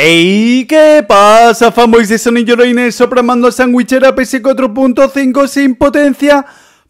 ¡Ey! ¿Qué pasa, fanboys de Sony Lloroines? Sopramando a Sandwichera PS4.5 sin potencia.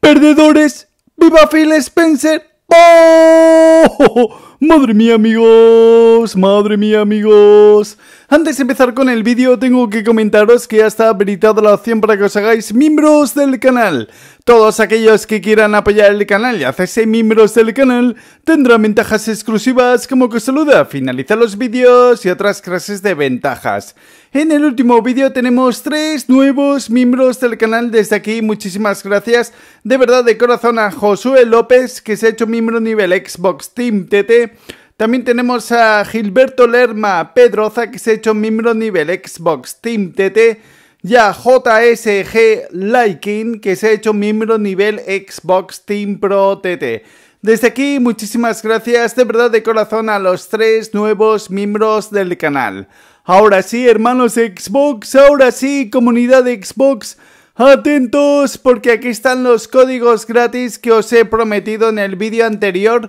¡Perdedores! ¡Viva Phil Spencer! ¡Oh! ¡Madre mía, amigos! ¡Madre mía, amigos! Antes de empezar con el vídeo, tengo que comentaros que ya está habilitada la opción para que os hagáis miembros del canal. Todos aquellos que quieran apoyar el canal y hacerse miembros del canal tendrán ventajas exclusivas como que saluda, finaliza los vídeos y otras clases de ventajas. En el último vídeo tenemos tres nuevos miembros del canal desde aquí, muchísimas gracias de verdad de corazón a Josué López que se ha hecho miembro nivel Xbox Team TT. También tenemos a Gilberto Lerma Pedroza que se ha hecho miembro nivel Xbox Team TT. Ya, JSG Liking, que se ha hecho miembro nivel Xbox Team Pro TT. Desde aquí, muchísimas gracias de verdad de corazón a los tres nuevos miembros del canal. Ahora sí, hermanos Xbox, ahora sí, comunidad Xbox, atentos porque aquí están los códigos gratis que os he prometido en el vídeo anterior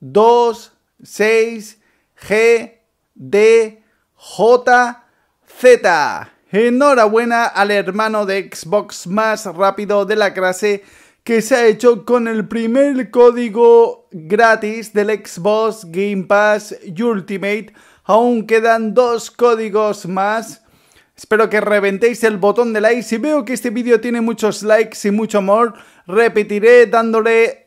2, 6, G, D, J, Z. Enhorabuena al hermano de Xbox más rápido de la clase que se ha hecho con el primer código gratis del Xbox Game Pass Ultimate. Aún quedan dos códigos más. Espero que reventéis el botón de like. Si veo que este vídeo tiene muchos likes y mucho amor, repetiré dándole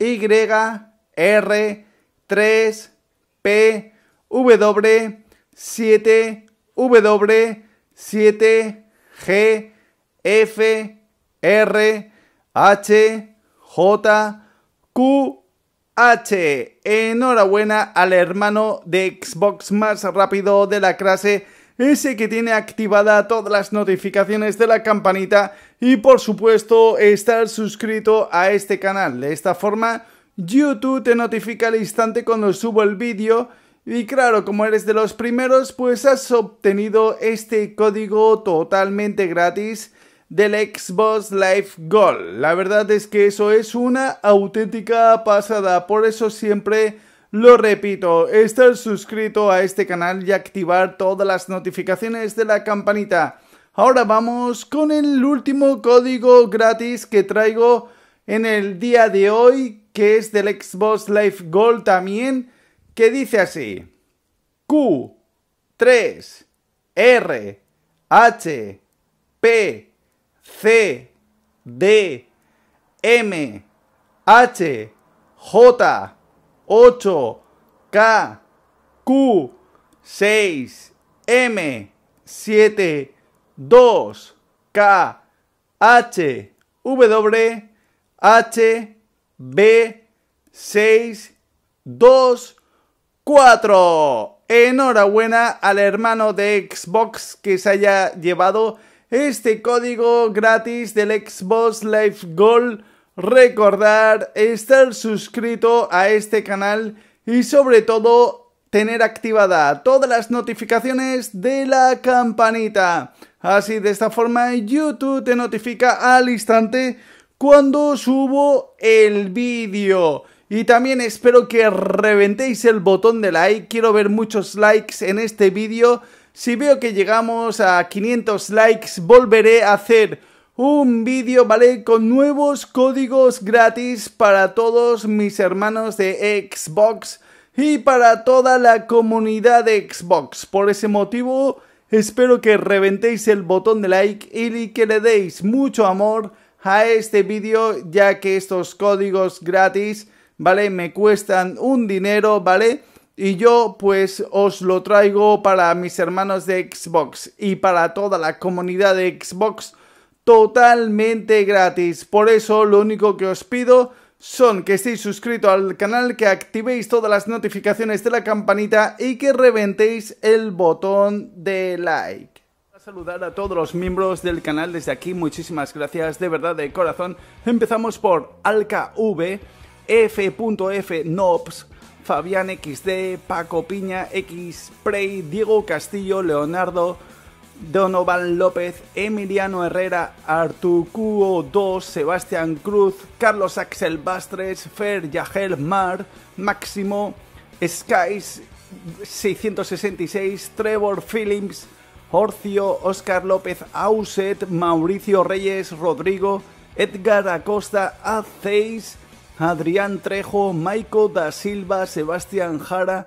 Y, R, 3, P, W, 7, W, 7, G, F, R, H, J, Q, H. Enhorabuena al hermano de Xbox más rápido de la clase ese que tiene activada todas las notificaciones de la campanita y por supuesto estar suscrito a este canal. De esta forma YouTube te notifica al instante cuando subo el vídeo y claro, como eres de los primeros, pues has obtenido este código totalmente gratis del Xbox Live Gold. La verdad es que eso es una auténtica pasada, por eso siempre lo repito, estar suscrito a este canal y activar todas las notificaciones de la campanita. Ahora vamos con el último código gratis que traigo en el día de hoy, que es del Xbox Live Gold también, que dice así. Q 3 R H P C D M H J 8, K, Q, 6, M, 7, 2, K, H, W, H, B, 6, 2, 4. Enhorabuena al hermano de Xbox que se haya llevado este código gratis del Xbox Live Gold recordar estar suscrito a este canal y sobre todo tener activada todas las notificaciones de la campanita. Así de esta forma YouTube te notifica al instante cuando subo el vídeo. Y también espero que reventéis el botón de like, quiero ver muchos likes en este vídeo. Si veo que llegamos a 500 likes volveré a hacer un vídeo, ¿vale? Con nuevos códigos gratis para todos mis hermanos de Xbox y para toda la comunidad de Xbox. Por ese motivo, espero que reventéis el botón de like y que le deis mucho amor a este vídeo, ya que estos códigos gratis, ¿vale? Me cuestan un dinero, ¿vale? Y yo pues os lo traigo para mis hermanos de Xbox y para toda la comunidad de Xbox totalmente gratis. Por eso lo único que os pido son que estéis suscritos al canal, que activéis todas las notificaciones de la campanita y que reventéis el botón de like saludar a todos los miembros del canal desde aquí, muchísimas gracias de verdad de corazón. Empezamos por AlcaV, F. Fabián XD, Paco Piña, X Diego Castillo, Leonardo, Donovan López, Emiliano Herrera, Artucuo 2, Sebastián Cruz, Carlos Axel Bastres, Fer Yagel Mar, Máximo, Skies 666, Trevor Phillips, Horcio, Oscar López Auset, Mauricio Reyes, Rodrigo, Edgar Acosta, a Adrián Trejo, Maico da Silva, Sebastián Jara,